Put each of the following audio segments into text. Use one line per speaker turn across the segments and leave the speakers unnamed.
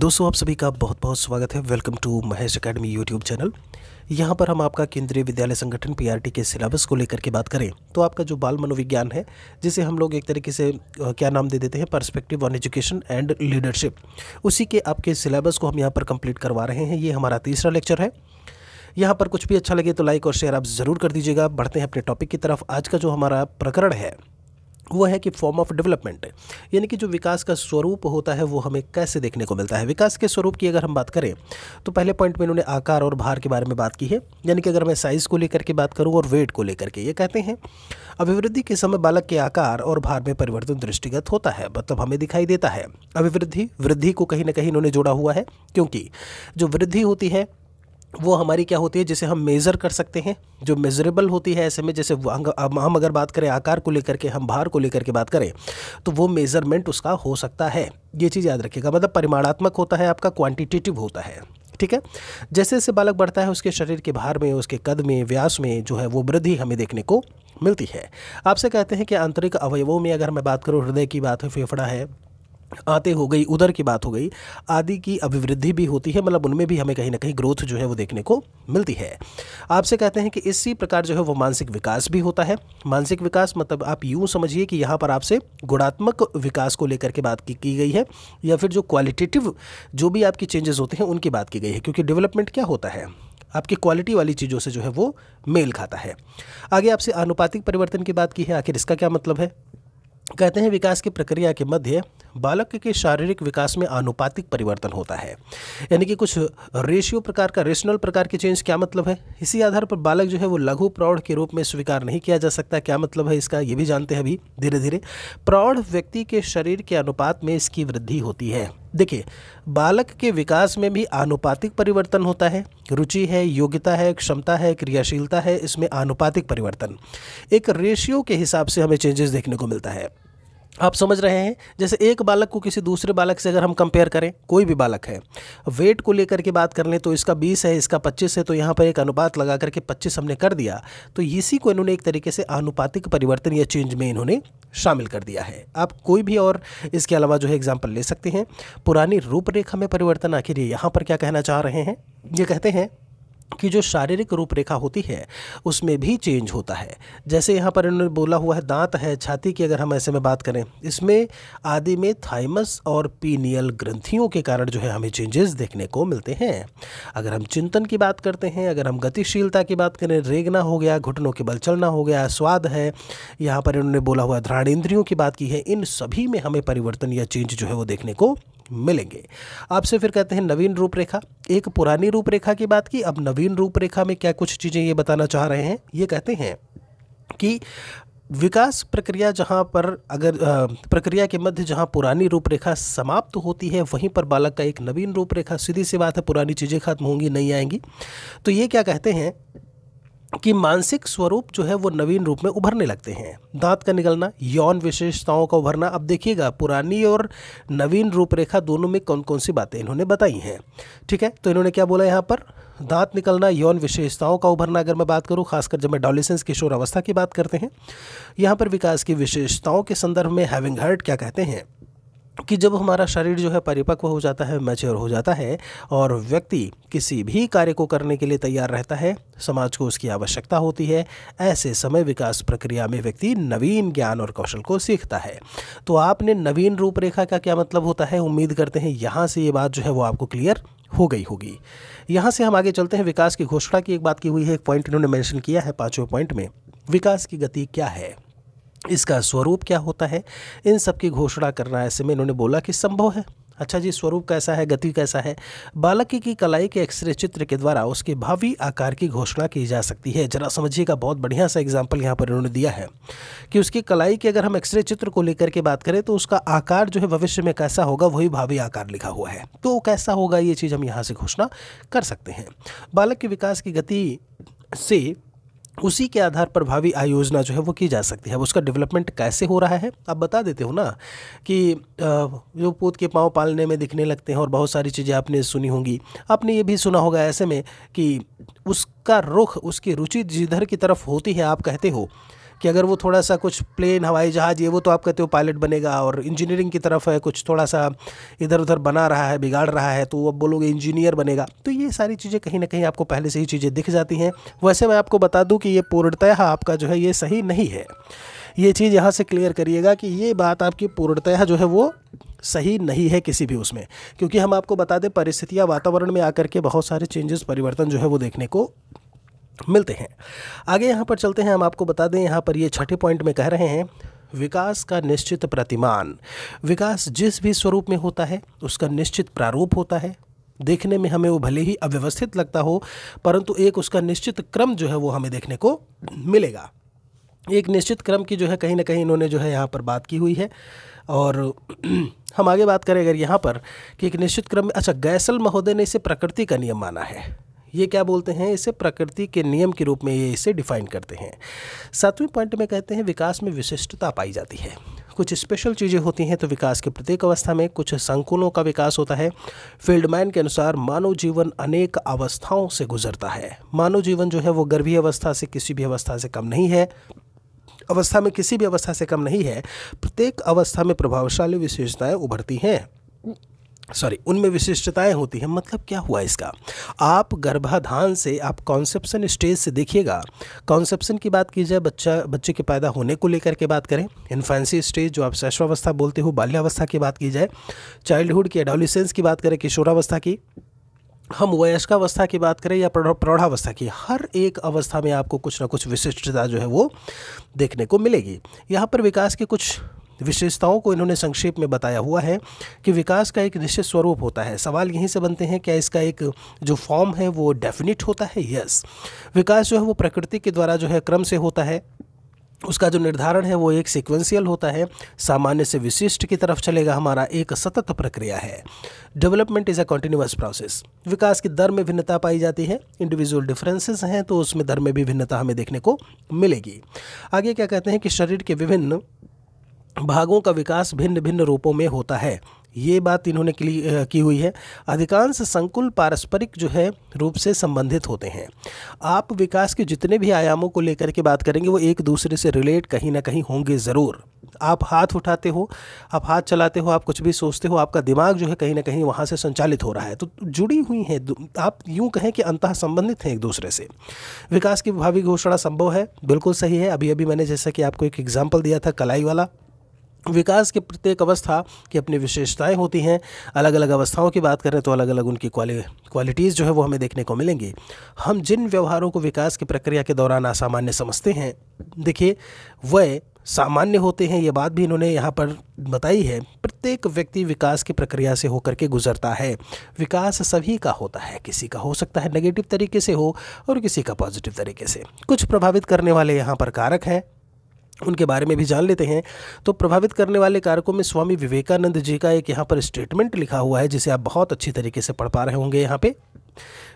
दोस्तों आप सभी का बहुत बहुत स्वागत है welcome to Mahesh academy YouTube channel यहाँ पर हम आपका केंद्रीय विद्यालय संगठन पीआरटी के सिलेबस को लेकर के बात करें तो आपका जो बाल मनोविज्ञान है जिसे हम लोग एक तरीके से क्या नाम दे देते हैं perspective on education and leadership उसी के आपके सिलेबस को हम यहाँ पर कंप्लीट करवा रहे हैं ये हमारा तीसरा लेक्चर है यहाँ पर कुछ भी अच्छा लगे तो लाइक और शेयर आप ज़रूर कर दीजिएगा बढ़ते हैं अपने टॉपिक की तरफ आज का जो हमारा प्रकरण है वो है कि फॉर्म ऑफ डेवलपमेंट यानी कि जो विकास का स्वरूप होता है वो हमें कैसे देखने को मिलता है विकास के स्वरूप की अगर हम बात करें तो पहले पॉइंट में इन्होंने आकार और भार के बारे में बात की है यानी कि अगर मैं साइज़ को लेकर के बात करूँ और वेट को लेकर के ये कहते हैं अभिवृद्धि के समय बालक के आकार और भार में परिवर्तन दृष्टिगत होता है मतलब हमें दिखाई देता है अभिवृद्धि वृद्धि को कहीं ना कहीं इन्होंने जोड़ा हुआ है क्योंकि जो वृद्धि होती है वो हमारी क्या होती है जिसे हम मेज़र कर सकते हैं जो मेजरेबल होती है ऐसे में जैसे हम अगर बात करें आकार को लेकर के हम भार को लेकर के बात करें तो वो मेज़रमेंट उसका हो सकता है ये चीज़ याद रखिएगा मतलब परिमाणात्मक होता है आपका क्वांटिटेटिव होता है ठीक है जैसे जैसे बालक बढ़ता है उसके शरीर के भार में उसके कद में व्यास में जो है वो वृद्धि हमें देखने को मिलती है आपसे कहते हैं कि आंतरिक अवयवों में अगर मैं बात करूँ हृदय की बात है फेफड़ा है आते हो गई उधर की बात हो गई आदि की अभिवृद्धि भी होती है मतलब उनमें भी हमें कहीं ना कहीं ग्रोथ जो है वो देखने को मिलती है आपसे कहते हैं कि इसी प्रकार जो है वो मानसिक विकास भी होता है मानसिक विकास मतलब आप यूँ समझिए कि यहाँ पर आपसे गुणात्मक विकास को लेकर के बात की, की गई है या फिर जो क्वालिटेटिव जो भी आपकी चेंजेस होते हैं उनकी बात की गई है क्योंकि डेवलपमेंट क्या होता है आपकी क्वालिटी वाली चीज़ों से जो है वो मेल खाता है आगे आपसे आनुपातिक परिवर्तन की बात की है आखिर इसका क्या मतलब है कहते हैं विकास की प्रक्रिया के मध्य बालक के शारीरिक विकास में आनुपातिक परिवर्तन होता है यानी कि कुछ रेशियो प्रकार का रेशनल प्रकार के चेंज क्या मतलब है इसी आधार पर बालक जो है वो लघु प्रौढ़ के रूप में स्वीकार नहीं किया जा सकता क्या मतलब है इसका ये भी जानते हैं अभी धीरे धीरे प्रौढ़ व्यक्ति के शरीर के अनुपात में इसकी वृद्धि होती है देखिए बालक के विकास में भी आनुपातिक परिवर्तन होता है रुचि है योग्यता है क्षमता है क्रियाशीलता है इसमें आनुपातिक परिवर्तन एक रेशियो के हिसाब से हमें चेंजेस देखने को मिलता है आप समझ रहे हैं जैसे एक बालक को किसी दूसरे बालक से अगर हम कंपेयर करें कोई भी बालक है वेट को लेकर के बात कर लें तो इसका 20 है इसका 25 है तो यहाँ पर एक अनुपात लगा करके 25 हमने कर दिया तो इसी को इन्होंने एक तरीके से आनुपातिक परिवर्तन या चेंज में इन्होंने शामिल कर दिया है आप कोई भी और इसके अलावा जो है एग्जाम्पल ले सकते हैं पुरानी रूपरेखा में परिवर्तन आखिर यहाँ पर क्या कहना चाह रहे हैं ये कहते हैं की जो शारीरिक रूपरेखा होती है उसमें भी चेंज होता है जैसे यहाँ पर इन्होंने बोला हुआ है दांत है छाती की अगर हम ऐसे में बात करें इसमें आदि में थाइमस और पीनियल ग्रंथियों के कारण जो है हमें चेंजेस देखने को मिलते हैं अगर हम चिंतन की बात करते हैं अगर हम गतिशीलता की बात करें रेगना हो गया घुटनों के बल चलना हो गया स्वाद है यहाँ पर इन्होंने बोला हुआ ध्राण इंद्रियों की बात की है इन सभी में हमें परिवर्तन या चेंज जो है वो देखने को मिलेंगे आपसे फिर कहते हैं नवीन रूपरेखा एक पुरानी रूपरेखा की बात की अब नवीन रूपरेखा में क्या कुछ चीज़ें ये बताना चाह रहे हैं ये कहते हैं कि विकास प्रक्रिया जहां पर अगर प्रक्रिया के मध्य जहां पुरानी रूपरेखा समाप्त तो होती है वहीं पर बालक का एक नवीन रूपरेखा सीधी सी बात है पुरानी चीज़ें खत्म होंगी नहीं आएंगी तो ये क्या कहते हैं कि मानसिक स्वरूप जो है वो नवीन रूप में उभरने लगते हैं दांत का निकलना यौन विशेषताओं का उभरना अब देखिएगा पुरानी और नवीन रूपरेखा दोनों में कौन कौन सी बातें इन्होंने बताई हैं ठीक है तो इन्होंने क्या बोला यहाँ पर दांत निकलना यौन विशेषताओं का उभरना अगर मैं बात करूँ खासकर जब मैं डॉलिसेंस किशोर अवस्था की बात करते हैं यहाँ पर विकास की विशेषताओं के संदर्भ में हैविंग हर्ट क्या कहते हैं कि जब हमारा शरीर जो है परिपक्व हो जाता है मैच्योर हो जाता है और व्यक्ति किसी भी कार्य को करने के लिए तैयार रहता है समाज को उसकी आवश्यकता होती है ऐसे समय विकास प्रक्रिया में व्यक्ति नवीन ज्ञान और कौशल को सीखता है तो आपने नवीन रूपरेखा का क्या मतलब होता है उम्मीद करते हैं यहाँ से ये बात जो है वो आपको क्लियर हो गई होगी यहाँ से हम आगे चलते हैं विकास की घोषणा की एक बात की हुई है एक पॉइंट इन्होंने मैंशन किया है पाँचवें पॉइंट में विकास की गति क्या है इसका स्वरूप क्या होता है इन सब की घोषणा करना ऐसे में इन्होंने बोला कि संभव है अच्छा जी स्वरूप कैसा है गति कैसा है बालक की कलाई के एक्सरे चित्र के द्वारा उसके भावी आकार की घोषणा की जा सकती है जरा समझिएगा बहुत बढ़िया सा एग्जाम्पल यहाँ पर इन्होंने दिया है कि उसकी कलाई के अगर हम एक्सरे चित्र को लेकर के बात करें तो उसका आकार जो है भविष्य में कैसा होगा वही भावी आकार लिखा हुआ है तो कैसा होगा ये चीज़ हम यहाँ से घोषणा कर सकते हैं बालक के विकास की गति से उसी के आधार पर भावी आय योजना जो है वो की जा सकती है अब उसका डेवलपमेंट कैसे हो रहा है आप बता देते हो ना कि जो पूत के पाँव पालने में दिखने लगते हैं और बहुत सारी चीज़ें आपने सुनी होंगी आपने ये भी सुना होगा ऐसे में कि उसका रुख उसकी रुचि जिधर की तरफ होती है आप कहते हो कि अगर वो थोड़ा सा कुछ प्लेन हवाई जहाज़ ये वो तो आप कहते हो पायलट बनेगा और इंजीनियरिंग की तरफ है कुछ थोड़ा सा इधर उधर बना रहा है बिगाड़ रहा है तो अब बोलोगे इंजीनियर बनेगा तो ये सारी चीज़ें कहीं ना कहीं आपको पहले से ही चीज़ें दिख जाती हैं वैसे मैं आपको बता दूँ कि ये पूर्णतः आपका जो है ये सही नहीं है ये चीज़ यहाँ से क्लियर करिएगा कि ये बात आपकी पूर्णतः जो है वो सही नहीं है किसी भी उसमें क्योंकि हम आपको बता दें परिस्थितियाँ वातावरण में आकर के बहुत सारे चेंजेस परिवर्तन जो है वो देखने को मिलते हैं आगे यहाँ पर चलते हैं हम आपको बता दें यहाँ पर ये छठे पॉइंट में कह रहे हैं विकास का निश्चित प्रतिमान विकास जिस भी स्वरूप में होता है उसका निश्चित प्रारूप होता है देखने में हमें वो भले ही अव्यवस्थित लगता हो परंतु एक उसका निश्चित क्रम जो है वो हमें देखने को मिलेगा एक निश्चित क्रम की जो है कहीं ना कहीं इन्होंने जो है यहाँ पर बात की हुई है और हम आगे बात करें अगर यहाँ पर कि एक निश्चित क्रम में अच्छा गैसल महोदय ने इसे प्रकृति का नियम माना है ये क्या बोलते हैं इसे प्रकृति के नियम के रूप में ये इसे डिफाइन करते हैं सातवें पॉइंट में कहते हैं विकास में विशिष्टता पाई जाती है कुछ स्पेशल चीज़ें होती हैं तो विकास की प्रत्येक अवस्था में कुछ संकुलों का विकास होता है फील्डमैन के अनुसार मानव जीवन अनेक अवस्थाओं से गुजरता है मानव जीवन जो है वो गर्भी अवस्था से किसी भी अवस्था से कम नहीं है अवस्था में किसी भी अवस्था से कम नहीं है प्रत्येक अवस्था में प्रभावशाली विशेषताएं उभरती हैं सॉरी उनमें विशिष्टताएं होती हैं मतलब क्या हुआ इसका आप गर्भाधान से आप कॉन्सेप्शन स्टेज से देखिएगा कॉन्सेप्शन की बात की जाए बच्चा बच्चे के पैदा होने को लेकर के बात करें इन्फेंसी स्टेज जो आप शैश्वावस्था बोलते हो बाल्यावस्था की बात की जाए चाइल्डहुड की एडोलिसेंस की बात करें किशोरावस्था की हम वयस्कावस्था की बात करें या प्रौढ़ावस्था की हर एक अवस्था में आपको कुछ ना कुछ विशिष्टता जो है वो देखने को मिलेगी यहाँ पर विकास के कुछ विशेषताओं को इन्होंने संक्षेप में बताया हुआ है कि विकास का एक निश्चित स्वरूप होता है सवाल यहीं से बनते हैं क्या इसका एक जो फॉर्म है वो डेफिनेट होता है यस विकास जो है वो प्रकृति के द्वारा जो है क्रम से होता है उसका जो निर्धारण है वो एक सीक्वेंशियल होता है सामान्य से विशिष्ट की तरफ चलेगा हमारा एक सतत प्रक्रिया है development is a continuous process विकास की दर में भिन्नता पाई जाती है इंडिविजुअल डिफरेंसेस हैं तो उसमें दर में भी भिन्नता हमें देखने को मिलेगी आगे क्या कहते हैं कि शरीर के विभिन्न भागों का विकास भिन्न भिन्न रूपों में होता है ये बात इन्होंने की हुई है अधिकांश संकुल पारस्परिक जो है रूप से संबंधित होते हैं आप विकास के जितने भी आयामों को लेकर के बात करेंगे वो एक दूसरे से रिलेट कहीं ना कहीं होंगे ज़रूर आप हाथ उठाते हो आप हाथ चलाते हो आप कुछ भी सोचते हो आपका दिमाग जो है कहीं ना कहीं वहाँ से संचालित हो रहा है तो जुड़ी हुई हैं आप यूँ कहें कि अंत संबंधित हैं एक दूसरे से विकास की भावी घोषणा संभव है बिल्कुल सही है अभी अभी मैंने जैसा कि आपको एक एग्जाम्पल दिया था कलाई वाला विकास की प्रत्येक अवस्था की अपनी विशेषताएं होती हैं अलग अलग अवस्थाओं की बात करें तो अलग अलग उनकी क्वालि क्वालिटीज़ जो है वो हमें देखने को मिलेंगी हम जिन व्यवहारों को विकास की प्रक्रिया के दौरान असामान्य समझते हैं देखिए वह सामान्य होते हैं ये बात भी इन्होंने यहाँ पर बताई है प्रत्येक व्यक्ति विकास की प्रक्रिया से होकर के गुजरता है विकास सभी का होता है किसी का हो सकता है नेगेटिव तरीके से हो और किसी का पॉजिटिव तरीके से कुछ प्रभावित करने वाले यहाँ पर कारक हैं उनके बारे में भी जान लेते हैं तो प्रभावित करने वाले कारकों में स्वामी विवेकानंद जी का एक यहाँ पर स्टेटमेंट लिखा हुआ है जिसे आप बहुत अच्छी तरीके से पढ़ पा रहे होंगे यहाँ पे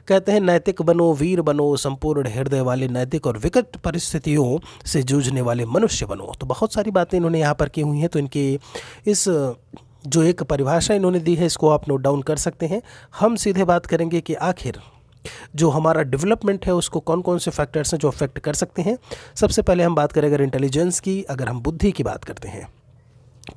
कहते हैं नैतिक बनो वीर बनो संपूर्ण हृदय वाले नैतिक और विकट परिस्थितियों से जूझने वाले मनुष्य बनो तो बहुत सारी बातें इन्होंने यहाँ पर की हुई हैं तो इनकी इस जो एक परिभाषा इन्होंने दी है इसको आप नोट डाउन कर सकते हैं हम सीधे बात करेंगे कि आखिर जो हमारा डेवलपमेंट है उसको कौन कौन से फैक्टर्स हैं जो अफेक्ट कर सकते हैं सबसे पहले हम बात करें अगर इंटेलिजेंस की अगर हम बुद्धि की बात करते हैं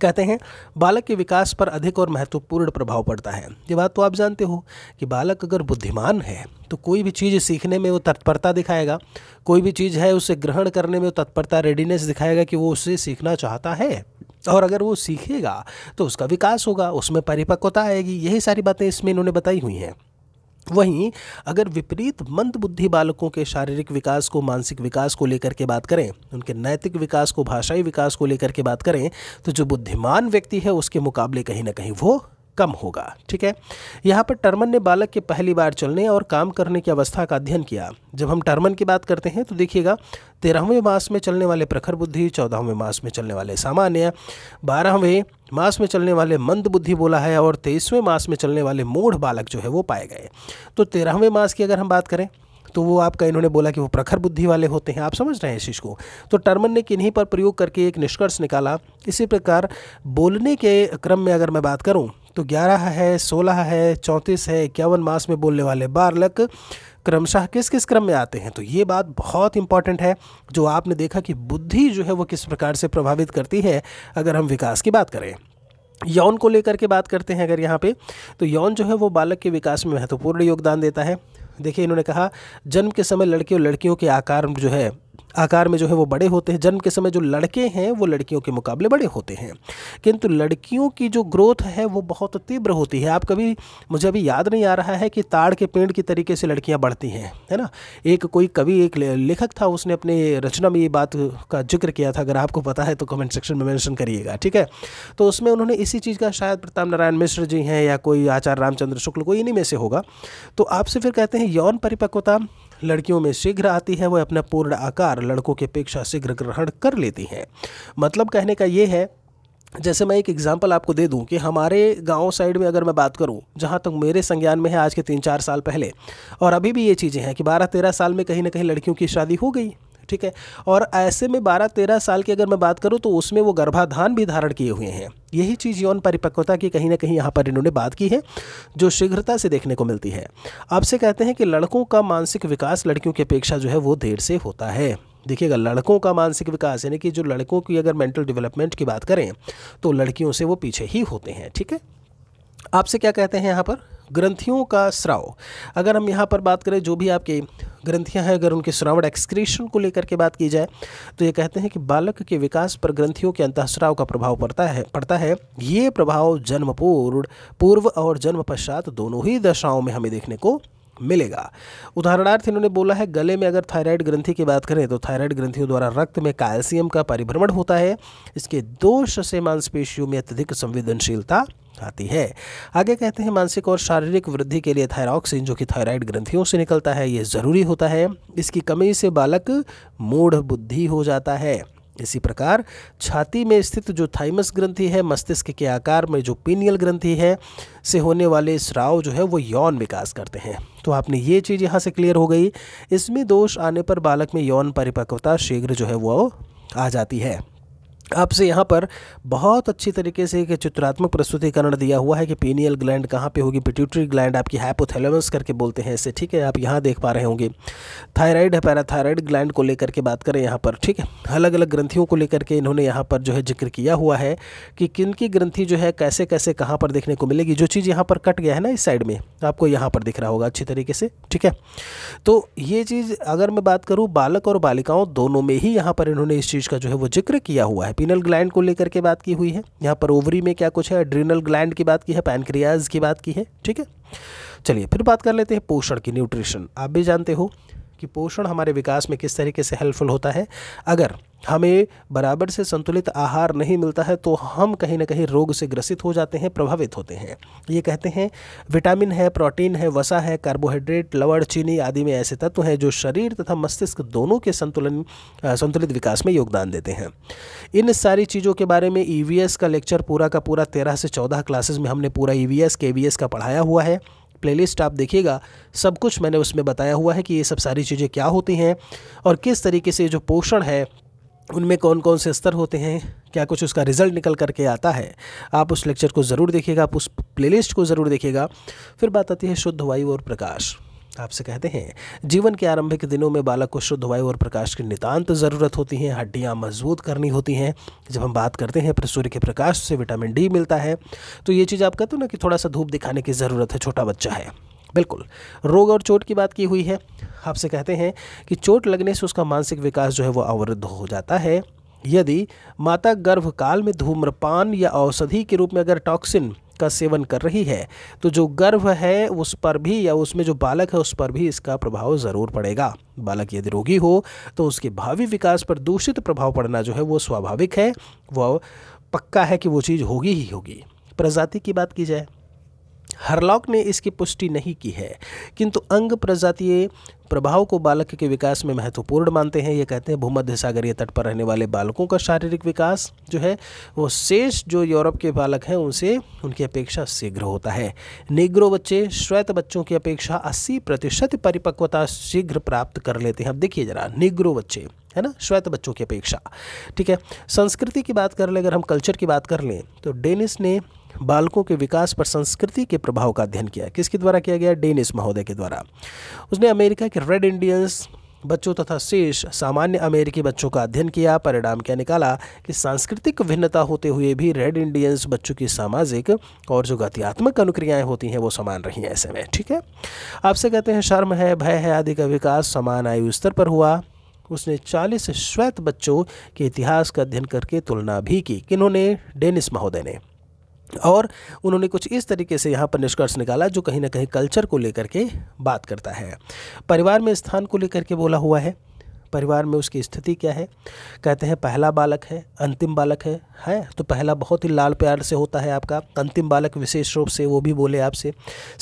कहते हैं बालक के विकास पर अधिक और महत्वपूर्ण प्रभाव पड़ता है ये बात तो आप जानते हो कि बालक अगर बुद्धिमान है तो कोई भी चीज़ सीखने में वो तत्परता दिखाएगा कोई भी चीज़ है उसे ग्रहण करने में वो तत्परता रेडीनेस दिखाएगा कि वो उससे सीखना चाहता है और अगर वो सीखेगा तो उसका विकास होगा उसमें परिपक्वता आएगी यही सारी बातें इसमें इन्होंने बताई हुई हैं वहीं अगर विपरीत मंद बुद्धि बालकों के शारीरिक विकास को मानसिक विकास को लेकर के बात करें उनके नैतिक विकास को भाषाई विकास को लेकर के बात करें तो जो बुद्धिमान व्यक्ति है उसके मुकाबले कहीं ना कहीं वो कम होगा ठीक है यहाँ पर टर्मन ने बालक के पहली बार चलने और काम करने की अवस्था का अध्ययन किया जब हम टर्मन की बात करते हैं तो देखिएगा तेरहवें मास में चलने वाले प्रखर बुद्धि चौदहवें मास में चलने वाले सामान्य बारहवें मास में चलने वाले मंद बुद्धि बोला है और तेईसवें मास में चलने वाले मूढ़ बालक जो है वो पाए गए तो तेरहवें मास की अगर हम बात करें तो वो आपका इन्होंने बोला कि वो प्रखर बुद्धि वाले होते हैं आप समझ रहे हैं इस चीज़ को तो टर्मन ने किन्हीं पर प्रयोग करके एक निष्कर्ष निकाला इसी प्रकार बोलने के क्रम में अगर मैं बात करूँ तो ग्यारह है सोलह है चौंतीस है इक्यावन मास में बोलने वाले बालक क्रमशः किस किस क्रम में आते हैं तो ये बात बहुत इंपॉर्टेंट है जो आपने देखा कि बुद्धि जो है वो किस प्रकार से प्रभावित करती है अगर हम विकास की बात करें यौन को लेकर के बात करते हैं अगर यहाँ पे तो यौन जो है वो बालक के विकास में महत्वपूर्ण योगदान देता है देखिए इन्होंने कहा जन्म के समय लड़के और लड़कियों के आकार जो है आकार में जो है वो बड़े होते हैं जन्म के समय जो लड़के हैं वो लड़कियों के मुकाबले बड़े होते हैं किंतु लड़कियों की जो ग्रोथ है वो बहुत तीव्र होती है आप कभी मुझे अभी याद नहीं आ रहा है कि ताड़ के पेड़ की तरीके से लड़कियां बढ़ती हैं है ना एक कोई कवि एक लेखक था उसने अपने रचना में ये बात का जिक्र किया था अगर आपको पता है तो कमेंट सेक्शन में मैंशन करिएगा ठीक है तो उसमें उन्होंने इसी चीज़ का शायद प्रताप नारायण मिश्र जी हैं या कोई आचार्य रामचंद्र शुक्ल कोई इन्हीं में से होगा तो आपसे फिर कहते हैं यौन परिपक्वता लड़कियों में शीघ्र आती है वह अपना पूर्ण आकार लड़कों की अपेक्षा शीघ्र ग्रहण कर लेती हैं मतलब कहने का ये है जैसे मैं एक एग्जांपल आपको दे दूं कि हमारे गांव साइड में अगर मैं बात करूं जहां तक मेरे संज्ञान में है आज के तीन चार साल पहले और अभी भी ये चीज़ें हैं कि बारह तेरह साल में कहीं ना कहीं लड़कियों की शादी हो गई ठीक है और ऐसे में बारह तेरह साल की अगर मैं बात करूँ तो उसमें वो गर्भाधान भी धारण किए हुए हैं यही चीज़ यौन परिपक्वता की कहीं ना कहीं यहाँ पर इन्होंने बात की है जो शीघ्रता से देखने को मिलती है आपसे कहते हैं कि लड़कों का मानसिक विकास लड़कियों की अपेक्षा जो है वो देर से होता है देखिएगा लड़कों का मानसिक विकास यानी कि जो लड़कों की अगर मेंटल डेवलपमेंट की बात करें तो लड़कियों से वो पीछे ही होते हैं ठीक है आपसे क्या कहते हैं यहाँ पर ग्रंथियों का स्राव अगर हम यहाँ पर बात करें जो भी आपके ग्रंथियां हैं अगर उनके श्रावण एक्सक्रीशन को लेकर के बात की जाए तो ये कहते हैं कि बालक के विकास पर ग्रंथियों के अंतःस्राव का प्रभाव पड़ता है पड़ता है ये प्रभाव जन्म पूर्व पूर्व और जन्म पश्चात दोनों ही दशाओं में हमें देखने को मिलेगा उदाहरणार्थ इन्होंने बोला है गले में अगर थायराइड ग्रंथि की बात करें तो थायराइड ग्रंथियों द्वारा रक्त में कैल्शियम का परिभ्रमण होता है इसके दोष से मांसपेशियों में अत्यधिक संवेदनशीलता जाती है आगे कहते हैं मानसिक और शारीरिक वृद्धि के लिए थायरॉक्सिन जो कि थायराइड ग्रंथियों से निकलता है ये ज़रूरी होता है इसकी कमी से बालक मूढ़ बुद्धि हो जाता है इसी प्रकार छाती में स्थित जो थाइमस ग्रंथि है मस्तिष्क के आकार में जो पीनियल ग्रंथि है से होने वाले स्राव जो है वो यौन विकास करते हैं तो आपने ये चीज़ यहाँ से क्लियर हो गई इसमें दोष आने पर बालक में यौन परिपक्वता शीघ्र जो है वो आ जाती है आपसे यहाँ पर बहुत अच्छी तरीके से एक चित्रात्मक प्रस्तुतिकरण दिया हुआ है कि पीनियल ग्लैंड कहाँ पे होगी पिट्यूटरी ग्लैंड आपकी हैपोथेलोमस करके बोलते हैं इसे ठीक है आप यहाँ देख पा रहे होंगे थायराइड है पैराथायराइड ग्लैंड को लेकर के बात करें यहाँ पर ठीक है अलग अलग ग्रंथियों को लेकर के इन्होंने यहाँ पर जो है जिक्र किया हुआ है कि किन की ग्रंथी जो है कैसे कैसे कहाँ पर देखने को मिलेगी जो चीज़ यहाँ पर कट गया है ना इस साइड में आपको यहाँ पर दिख रहा होगा अच्छी तरीके से ठीक है तो ये चीज़ अगर मैं बात करूँ बालक और बालिकाओं दोनों में ही यहाँ पर इन्होंने इस चीज़ का जो है वो जिक्र किया हुआ है पीनल ग्लैंड को लेकर के बात की हुई है यहाँ पर ओवरी में क्या कुछ है ड्रीनल ग्लैंड की बात की है पैनक्रियाज की बात की है ठीक है चलिए फिर बात कर लेते हैं पोषण की न्यूट्रिशन आप भी जानते हो कि पोषण हमारे विकास में किस तरीके से हेल्पफुल होता है अगर हमें बराबर से संतुलित आहार नहीं मिलता है तो हम कहीं ना कहीं रोग से ग्रसित हो जाते हैं प्रभावित होते हैं ये कहते हैं विटामिन है प्रोटीन है वसा है कार्बोहाइड्रेट लवण चीनी आदि में ऐसे तत्व हैं जो शरीर तथा मस्तिष्क दोनों के संतुलन संतुलित विकास में योगदान देते हैं इन सारी चीज़ों के बारे में ई e का लेक्चर पूरा का पूरा तेरह से चौदह क्लासेज में हमने पूरा ई वी के का पढ़ाया हुआ है प्लेलिस्ट आप देखिएगा सब कुछ मैंने उसमें बताया हुआ है कि ये सब सारी चीज़ें क्या होती हैं और किस तरीके से जो पोषण है उनमें कौन कौन से स्तर होते हैं क्या कुछ उसका रिज़ल्ट निकल करके आता है आप उस लेक्चर को ज़रूर देखिएगा आप उस प्लेलिस्ट को ज़रूर देखिएगा फिर बात आती है शुद्ध वायु और प्रकाश आपसे कहते हैं जीवन के आरंभिक दिनों में बालक को शुद्ध वायु और प्रकाश की नितांत ज़रूरत होती है हड्डियाँ मजबूत करनी होती हैं जब हम बात करते हैं सूर्य के प्रकाश से विटामिन डी मिलता है तो ये चीज़ आप कहते हो ना कि थोड़ा सा धूप दिखाने की ज़रूरत है छोटा बच्चा है बिल्कुल रोग और चोट की बात की हुई है आपसे कहते हैं कि चोट लगने से उसका मानसिक विकास जो है वो अवरुद्ध हो जाता है यदि माता गर्भकाल में धूम्रपान या औषधि के रूप में अगर टॉक्सिन का सेवन कर रही है तो जो गर्भ है उस पर भी या उसमें जो बालक है उस पर भी इसका प्रभाव ज़रूर पड़ेगा बालक यदि रोगी हो तो उसके भावी विकास पर दूषित प्रभाव पड़ना जो है वो स्वाभाविक है वह पक्का है कि वो चीज़ होगी ही होगी प्रजाति की बात की जाए हरलॉक ने इसकी पुष्टि नहीं की है किंतु अंग प्रजातीय प्रभाव को बालक के विकास में महत्वपूर्ण मानते हैं ये कहते हैं भूमध्य सागरीय तट पर रहने वाले बालकों का शारीरिक विकास जो है वो शेष जो यूरोप के बालक हैं उनसे उनकी अपेक्षा शीघ्र होता है निग्रो बच्चे श्वेत बच्चों की अपेक्षा अस्सी प्रतिशत परिपक्वता शीघ्र प्राप्त कर लेते हैं अब देखिए जरा निग्रो बच्चे है ना श्वेत बच्चों की अपेक्षा ठीक है संस्कृति की बात कर लें अगर हम कल्चर की बात कर लें तो डेनिस ने बालकों के विकास पर संस्कृति के प्रभाव का अध्ययन किया किसके द्वारा किया गया डेनिस महोदय के द्वारा उसने अमेरिका के रेड इंडियंस बच्चों तथा शेष सामान्य अमेरिकी बच्चों का अध्ययन किया परिणाम क्या निकाला कि सांस्कृतिक भिन्नता होते हुए भी रेड इंडियंस बच्चों की सामाजिक और जो गतियात्मक अनुक्रियाएं होती हैं वो समान रही हैं ऐसे में ठीक है आपसे कहते हैं शर्म है भय है आदि का विकास समान आयु स्तर पर हुआ उसने 40 श्वेत बच्चों के इतिहास का अध्ययन करके तुलना भी की किन्होंने डेनिस महोदय ने और उन्होंने कुछ इस तरीके से यहाँ पर निष्कर्ष निकाला जो कहीं ना कहीं कल्चर को लेकर के बात करता है परिवार में स्थान को लेकर के बोला हुआ है परिवार में उसकी स्थिति क्या है कहते हैं पहला बालक है अंतिम बालक है है तो पहला बहुत ही लाल प्यार से होता है आपका अंतिम बालक विशेष रूप से वो भी बोले आपसे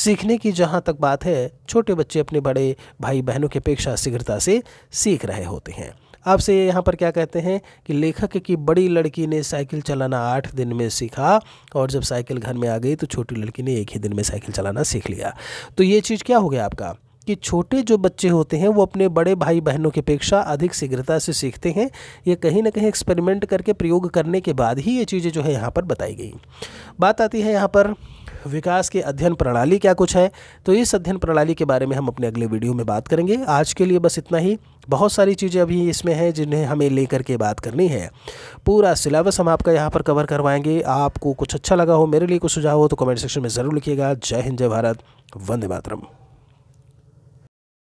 सीखने की जहाँ तक बात है छोटे बच्चे अपने बड़े भाई बहनों की अपेक्षा शीघ्रता से सीख रहे होते हैं आपसे यहाँ पर क्या कहते हैं कि लेखक की बड़ी लड़की ने साइकिल चलाना आठ दिन में सीखा और जब साइकिल घर में आ गई तो छोटी लड़की ने एक ही दिन में साइकिल चलाना सीख लिया तो ये चीज़ क्या हो गया आपका कि छोटे जो बच्चे होते हैं वो अपने बड़े भाई बहनों की अपेक्षा अधिक शीघ्रता से सीखते हैं ये कहीं ना कहीं एक्सपेरिमेंट करके प्रयोग करने के बाद ही ये चीज़ें जो है यहाँ पर बताई गई बात आती है यहाँ पर विकास की अध्ययन प्रणाली क्या कुछ है तो इस अध्ययन प्रणाली के बारे में हम अपने अगले वीडियो में बात करेंगे आज के लिए बस इतना ही बहुत सारी चीज़ें अभी इसमें हैं जिन्हें हमें लेकर के बात करनी है पूरा सिलेबस हम आपका यहाँ पर कवर करवाएंगे आपको कुछ अच्छा लगा हो मेरे लिए कुछ सुझाव हो तो कमेंट सेक्शन में ज़रूर लिखिएगा जय हिंद जय भारत वंदे मातरम